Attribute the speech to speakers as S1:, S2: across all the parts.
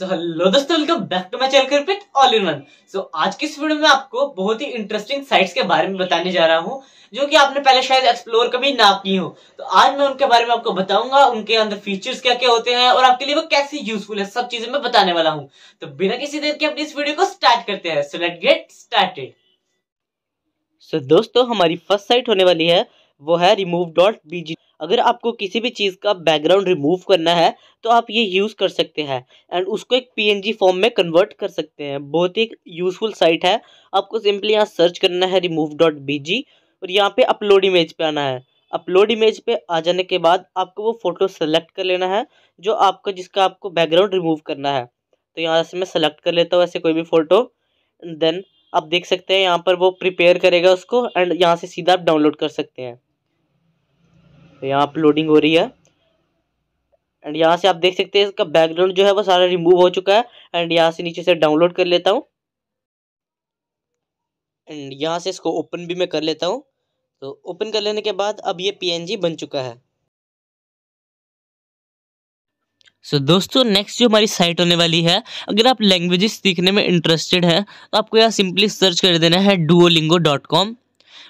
S1: सो hello दोस्तों welcome back to my channel cricket all in one so आज की इस वीडियो में आपको बहुत ही इंटरेस्टिंग साइट्स के बारे में बताने जा रहा हूँ जो कि आपने पहले शायद एक्सप्लोर कभी ना की हो तो आज मैं उनके बारे में आपको बताऊंगा उनके अंदर फीचर्स क्या क्या होते हैं और आपके लिए वो कैसे यूजफुल है सब चीजें मैं बताने वाला हूँ तो बिना किसी देर के अपनी इस वीडियो को स्टार्ट करते हैं so let get started so दोस्तों हमारी फर्स्ट साइट होने वाली है वो है रिमूव डॉट बीजी अगर आपको किसी भी चीज़ का बैकग्राउंड रिमूव करना है तो आप ये यूज़ कर सकते हैं एंड उसको एक पीएनजी फॉर्म में कन्वर्ट कर सकते हैं बहुत ही यूज़फुल साइट है आपको सिंपली यहाँ सर्च करना है रिमूव डॉट बी और यहाँ पे अपलोड इमेज पे आना है अपलोड इमेज पे आ जाने के बाद आपको वो फ़ोटो सेलेक्ट कर लेना है जो आपका जिसका आपको बैकग्राउंड रिमूव करना है तो यहाँ से मैं सेलेक्ट कर लेता हूँ ऐसे कोई भी फ़ोटो देन आप देख सकते हैं यहाँ पर वो प्रिपेयर करेगा उसको एंड यहाँ से सीधा आप डाउनलोड कर सकते हैं तो यहाँ अपलोडिंग हो रही है एंड यहाँ से आप देख सकते हैं इसका बैकग्राउंड जो है वो सारा रिमूव हो चुका है एंड यहाँ से नीचे से डाउनलोड कर लेता हूँ एंड यहाँ से इसको ओपन भी मैं कर लेता हूँ तो ओपन कर लेने के बाद अब ये पीएनजी बन चुका है सो so, दोस्तों नेक्स्ट जो हमारी साइट होने वाली है अगर आप लैंग्वेजेस सीखने में इंटरेस्टेड हैं तो आपको यहाँ सिंपली सर्च कर देना है डुओ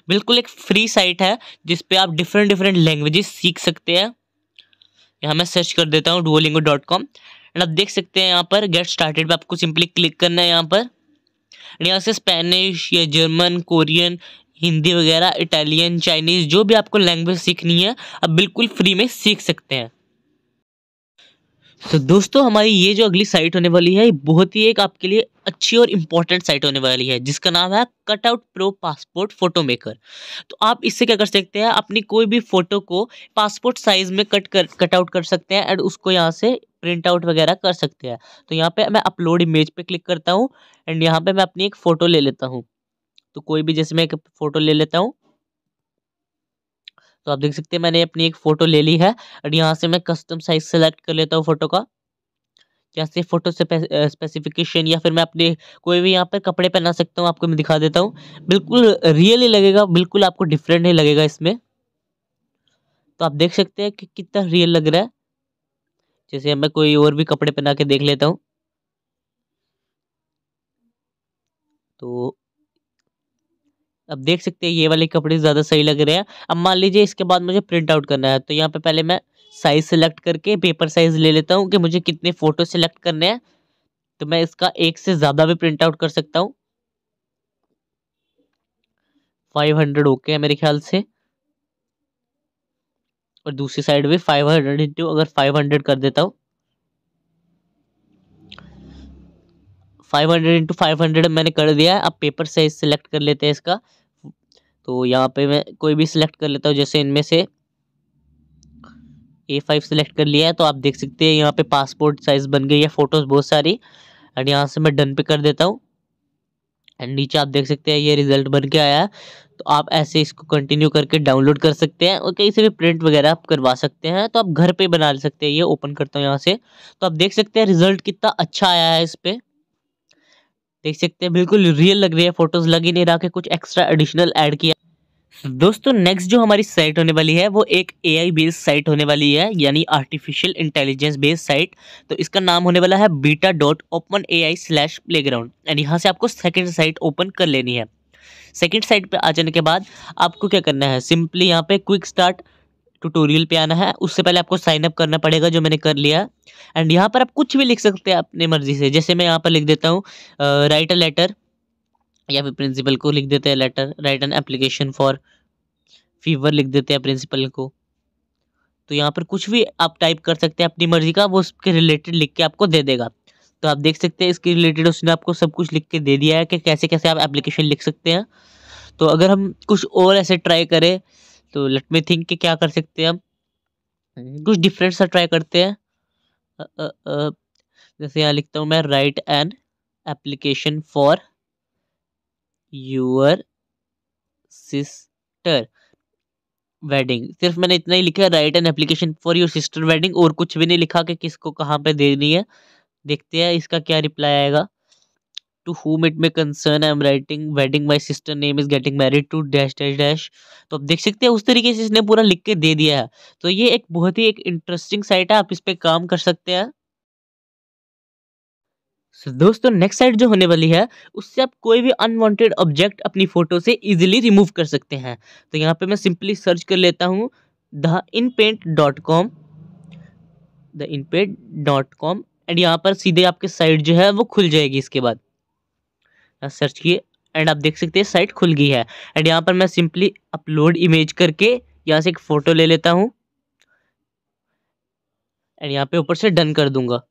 S1: बिल्कुल एक फ्री साइट है जिस पे आप डिफरेंट डिफरेंट लैंग्वेजेस सीख सकते हैं यहाँ मैं सर्च कर देता हूँ डुओलिंगो डॉट कॉम एंड आप देख सकते हैं यहाँ पर गेट स्टार्टेड पे आपको सिंपली क्लिक करना है यहाँ पर एंड यहाँ से स्पेनिश या जर्मन कोरियन हिंदी वगैरह इटालियन चाइनीज़ जो भी आपको लैंग्वेज सीखनी है आप बिल्कुल फ्री में सीख सकते हैं तो दोस्तों हमारी ये जो अगली साइट होने वाली है बहुत ही एक आपके लिए अच्छी और इम्पॉर्टेंट साइट होने वाली है जिसका नाम है cutout pro passport photo maker तो आप इससे क्या कर सकते हैं अपनी कोई भी फोटो को पासपोर्ट साइज में कट कर कटआउट कर सकते हैं एंड उसको यहाँ से प्रिंट आउट वगैरह कर सकते हैं तो यहाँ पे मैं अपलोड इमेज पे क्लिक करता हूँ एंड यहाँ पे मैं अपनी एक फ़ोटो ले लेता हूँ तो कोई भी जैसे मैं एक फ़ोटो ले लेता हूँ तो आप देख सकते हैं मैंने अपनी एक फ़ोटो ले ली है और यहाँ से मैं कस्टम साइज सेलेक्ट कर लेता हूँ फ़ोटो का यहाँ से फोटो से स्पेसिफिकेशन या फिर मैं अपने कोई भी यहाँ पर कपड़े पहना सकता हूँ आपको मैं दिखा देता हूँ बिल्कुल रियल ही लगेगा बिल्कुल आपको डिफरेंट नहीं लगेगा इसमें तो आप देख सकते हैं कि कितना रियल लग रहा है जैसे मैं कोई और भी कपड़े पहना के देख लेता हूँ तो अब देख सकते हैं ये वाले कपड़े ज़्यादा सही लग रहे हैं अब मान लीजिए इसके बाद मुझे प्रिंट आउट करना है तो यहाँ पे पहले मैं साइज़ सेलेक्ट करके पेपर साइज़ ले लेता हूँ कि मुझे कितने फ़ोटो सेलेक्ट करने हैं तो मैं इसका एक से ज़्यादा भी प्रिंट आउट कर सकता हूँ फाइव हंड्रेड ओके है मेरे ख्याल से और दूसरी साइड भी फाइव हंड्रेड इंटू अगर फाइव हंड्रेड कर देता हूँ five hundred into five hundred मैंने कर दिया है अब पेपर साइज सेलेक्ट कर लेते हैं इसका तो यहाँ पे मैं कोई भी सिलेक्ट कर लेता हूँ जैसे इनमें से ए फाइव सेलेक्ट कर लिया है तो आप देख सकते हैं यहाँ पे पासपोर्ट साइज़ बन गई है फ़ोटोज़ बहुत सारी एंड यहाँ से मैं डन पे कर देता हूँ एंड नीचे आप देख सकते हैं ये रिजल्ट बन के आया है तो आप ऐसे इसको कंटिन्यू करके डाउनलोड कर सकते हैं और कहीं से भी प्रिंट वगैरह आप करवा सकते हैं तो आप घर पे बना सकते हैं ये ओपन करता हूँ यहाँ से तो आप देख सकते हैं रिजल्ट कितना अच्छा आया है इस पर देख सकते हैं बिल्कुल रियल लग रही है फोटोज लग ही नहीं रहा कि कुछ एक्स्ट्रा एडिशनल ऐड किया दोस्तों नेक्स्ट जो हमारी साइट होने वाली है वो एक ए आई बेस्ड साइट होने वाली है यानी आर्टिफिशियल इंटेलिजेंस बेस्ड साइट तो इसका नाम होने वाला है beta dot open A I slash playground and यहाँ से आपको सेकेंड साइट ओपन कर लेनी है सेकेंड साइट पे आ जाने के बाद आपको क्या करना है सिंपली यहाँ पे क्विक स्टार्ट ट्यूटोरियल पे आना है उससे पहले आपको साइन अप करना पड़ेगा जो मैंने कर लिया एंड यहाँ पर आप कुछ भी लिख सकते हैं अपनी मर्जी से जैसे मैं यहाँ पर लिख देता हूँ राइट अ लेटर या फिर प्रिंसिपल को लिख देते हैं letter write an application for fever लिख देते हैं प्रिंसिपल को तो यहाँ पर कुछ भी आप टाइप कर सकते हैं अपनी मर्जी का वो उसके रिलेटेड लिख के आपको दे देगा तो आप देख सकते हैं इसके रिलेटेड उसने आपको सब कुछ लिख के दे दिया है कि कैसे कैसे आप एप्लीकेशन लिख सकते हैं तो अगर हम कुछ और ऐसे ट्राई करें तो लेट मी थिंक कि क्या कर सकते हैं हम कुछ डिफरेंट सा ट्राई करते हैं जैसे यहाँ लिखता हूँ मैं write an application for your sister wedding सिर्फ मैंने इतना ही लिखा है write an application for your sister wedding और कुछ भी नहीं लिखा कि किसको कहाँ पे देनी है देखते हैं इसका क्या रिप्लाई आएगा to whom it may concern I am writing wedding my sister name is getting married to dash dash dash तो आप देख सकते हैं उस तरीके से इसने पूरा लिख के दे दिया है तो ये एक बहुत ही एक इंटरेस्टिंग साइट है आप इस पर काम कर सकते हैं so, दोस्तों नेक्स्ट साइड जो होने वाली है उससे आप कोई भी अनवांटेड ऑब्जेक्ट अपनी फोटो से इजीली रिमूव कर सकते हैं तो यहाँ पे मैं सिंपली सर्च कर लेता हूँ the inpaint dot com the inpaint dot com and यहाँ पर सीधे आपके साइट जो है वो खुल जाएगी इसके बाद सर्च किए एंड आप देख सकते हैं साइट खुल गई है एंड यहाँ पर मैं सिंपली अपलोड इमेज करके यहाँ से एक फ़ोटो ले लेता हूँ एंड यहाँ पे ऊपर से डन कर दूंगा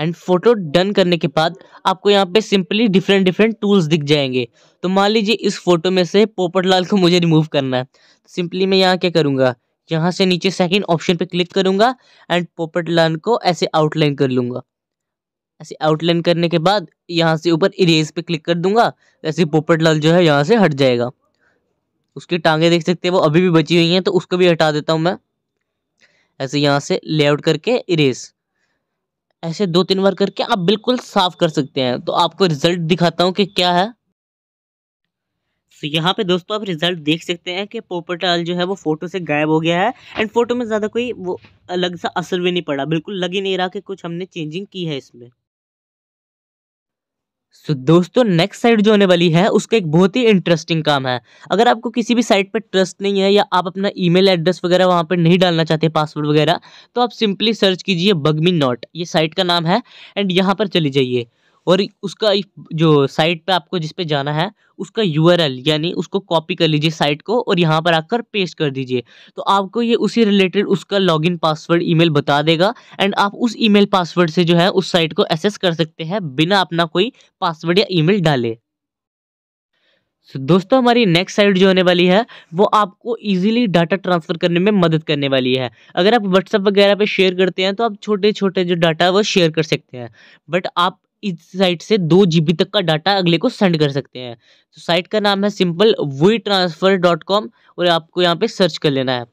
S1: एंड फोटो डन करने के बाद आपको यहाँ पे सिंपली डिफरेंट डिफरेंट टूल्स दिख जाएंगे तो मान लीजिए इस फोटो में से पोपट लाल को मुझे रिमूव करना है सिंपली मैं यहाँ क्या करूँगा यहाँ से नीचे सेकंड ऑप्शन पे क्लिक करूँगा एंड पोपट लाल को ऐसे आउटलाइन कर लूँगा ऐसे आउटलाइन करने के बाद यहाँ से ऊपर इरेज पे क्लिक कर दूंगा वैसे पोपट लाल जो है यहाँ से हट जाएगा उसकी टांगे देख सकते हैं वो अभी भी बची हुई हैं तो उसको भी हटा देता हूँ मैं ऐसे यहाँ से लेआउट करके इरेज ऐसे दो तीन बार करके आप बिल्कुल साफ कर सकते हैं तो आपको रिजल्ट दिखाता हूँ कि क्या है तो यहाँ पे दोस्तों आप रिजल्ट देख सकते हैं कि लाल जो है वो फोटो से गायब हो गया है एंड फोटो में ज़्यादा कोई वो अलग सा असर भी नहीं पड़ा बिल्कुल लग ही नहीं रहा कि कुछ हमने चेंजिंग की है इसमें सो so, दोस्तों नेक्स्ट साइट जो होने वाली है उसका एक बहुत ही इंटरेस्टिंग काम है अगर आपको किसी भी साइट पर ट्रस्ट नहीं है या आप अपना ईमेल एड्रेस वगैरह वहाँ पर नहीं डालना चाहते पासवर्ड वगैरह तो आप सिंपली सर्च कीजिए बगमी नॉट ये साइट का नाम है एंड यहाँ पर चली जाइए और उसका जो साइट पे आपको जिस पे जाना है उसका यू यानी उसको कॉपी कर लीजिए साइट को और यहाँ पर आकर पेस्ट कर दीजिए तो आपको ये उसी रिलेटेड उसका लॉगिन पासवर्ड ईमेल बता देगा एंड आप उस ईमेल पासवर्ड से जो है उस साइट को एसेस कर सकते हैं बिना अपना कोई पासवर्ड या ई डाले सो so, दोस्तों हमारी नेक्स्ट साइट जो होने वाली है वो आपको इजीली डाटा ट्रांसफ़र करने में मदद करने वाली है अगर आप व्हाट्सअप वगैरह पे शेयर करते हैं तो आप छोटे छोटे जो डाटा वो शेयर कर सकते हैं बट आप इस साइट से दो जीबी तक का डाटा अगले को सेंड कर सकते हैं तो साइट का नाम है simple we transfer dot com और आपको यहाँ पे सर्च कर लेना है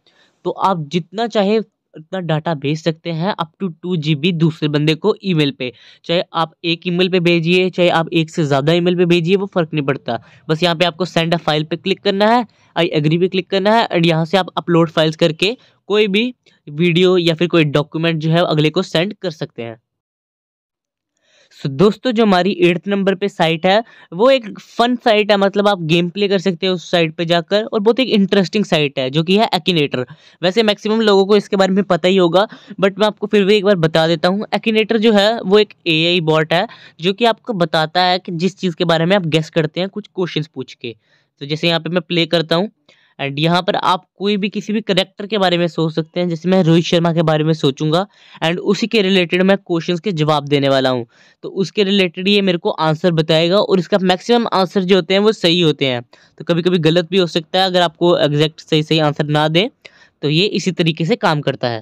S1: तो आप जितना चाहे उतना डाटा भेज सकते हैं अप टू टू जी दूसरे बंदे को ईमेल पे चाहे आप एक ईमेल पे भेजिए चाहे आप एक से ज़्यादा ईमेल पे भेजिए वो फ़र्क नहीं पड़ता बस यहाँ पे आपको सेंड अ फाइल पे क्लिक करना है आई एग्री पे क्लिक करना है एंड यहाँ से आप अपलोड फाइल्स करके कोई भी वीडियो या फिर कोई डॉक्यूमेंट जो है अगले को सेंड कर सकते हैं दोस्तों जो हमारी एट्थ नंबर पे साइट है वो एक फन साइट है मतलब आप गेम प्ले कर सकते हो उस साइट पे जाकर और बहुत एक इंटरेस्टिंग साइट है जो कि है एकिनेटर वैसे मैक्सिमम लोगों को इसके बारे में पता ही होगा बट मैं आपको फिर भी एक बार बता देता हूँ एकिनेटर जो है वो एक ए बॉट है जो कि आपको बताता है कि जिस चीज़ के बारे में आप गेस करते हैं कुछ क्वेश्चन पूछ के तो जैसे यहाँ पर मैं प्ले करता हूँ एंड यहाँ पर आप कोई भी किसी भी करेक्टर के बारे में सोच सकते हैं जैसे मैं रोहित शर्मा के बारे में सोचूंगा एंड उसी के रिलेटेड मैं क्वेश्चन के जवाब देने वाला हूँ तो उसके रिलेटेड ये मेरे को आंसर बताएगा और इसका मैक्सिमम आंसर जो होते हैं वो सही होते हैं तो कभी कभी गलत भी हो सकता है अगर आपको एग्जैक्ट सही सही आंसर ना दें तो ये इसी तरीके से काम करता है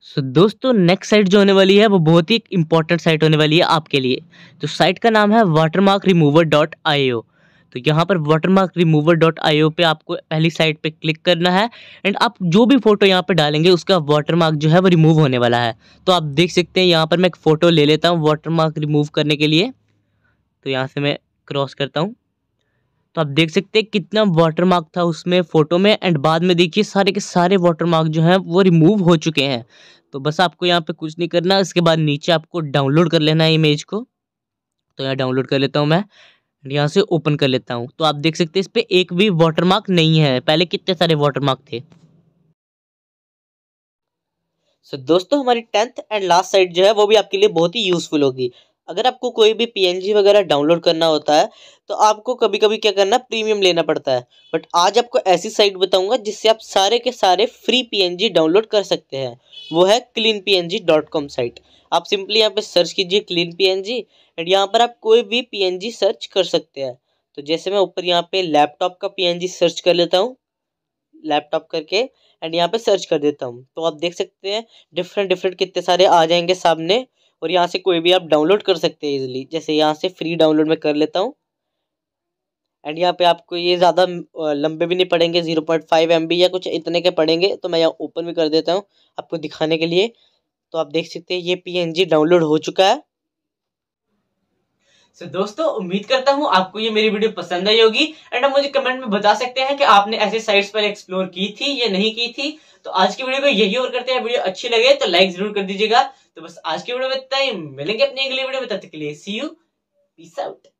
S1: सो so, दोस्तों नेक्स्ट साइट जो होने वाली है वो बहुत ही इंपॉर्टेंट साइट होने वाली है आपके लिए तो साइट का नाम है watermark remover dot I O तो यहाँ पर वाटरमार्क रिमूवर डॉट आई पे आपको पहली साइट पे क्लिक करना है एंड आप जो भी फोटो यहाँ पर डालेंगे उसका वाटरमार्क जो है वो रिमूव होने वाला है तो आप देख सकते हैं यहाँ पर मैं एक फ़ोटो ले लेता हूँ वाटरमार्क रिमूव करने के लिए तो यहाँ से मैं क्रॉस करता हूँ तो आप देख सकते हैं कितना वाटरमार्क था उसमें फ़ोटो में एंड बाद में देखिए सारे के सारे वाटरमार्क जो हैं वो रिमूव हो चुके हैं तो बस आपको यहाँ पे कुछ नहीं करना इसके बाद नीचे आपको डाउनलोड कर लेना है इमेज को तो यहाँ डाउनलोड कर लेता हूँ मैं यहाँ से ओपन कर लेता हूँ तो आप देख सकते हैं इस पर एक भी वाटरमार्क नहीं है पहले कितने सारे वाटरमार्क थे सो so, दोस्तों हमारी टेंथ एंड लास्ट साइड जो है वो भी आपके लिए बहुत ही यूजफुल होगी अगर आपको कोई भी पी वगैरह डाउनलोड करना होता है तो आपको कभी कभी क्या करना है प्रीमियम लेना पड़ता है बट आज आपको ऐसी साइट बताऊंगा जिससे आप सारे के सारे फ्री पी डाउनलोड कर सकते हैं वो है क्लीन पी साइट आप सिंपली यहाँ पे सर्च कीजिए क्लीन पी एंड यहाँ पर आप कोई भी पी सर्च कर सकते हैं तो जैसे मैं ऊपर यहाँ पे लैपटॉप का पी सर्च कर लेता हूँ लैपटॉप करके एंड यहाँ पे सर्च कर देता हूँ तो आप देख सकते हैं डिफरेंट डिफरेंट कितने सारे आ जाएंगे सामने और यहाँ से कोई भी आप डाउनलोड कर सकते हैं इजिली जैसे यहाँ से फ्री डाउनलोड में कर लेता हूँ एंड यहाँ पे आपको ये ज़्यादा लंबे भी नहीं पड़ेंगे zero point five M B या कुछ इतने के पड़ेंगे तो मैं यहाँ ओपन भी कर देता हूँ आपको दिखाने के लिए तो आप देख सकते हैं ये पी डाउनलोड हो चुका है सो so, दोस्तों उम्मीद करता हूँ आपको ये मेरी वीडियो पसंद आई होगी एंड आप मुझे कमेंट में बता सकते हैं कि आपने ऐसे साइट्स पर एक्सप्लोर की थी या नहीं की थी तो आज की वीडियो को यही और करते हैं वीडियो अच्छी लगे तो लाइक जरूर कर दीजिएगा तो बस आज के वीडियो में इतना ही मिलेंगे अपनी अगली वीडियो में तब तक के लिए सी यू पीस आउट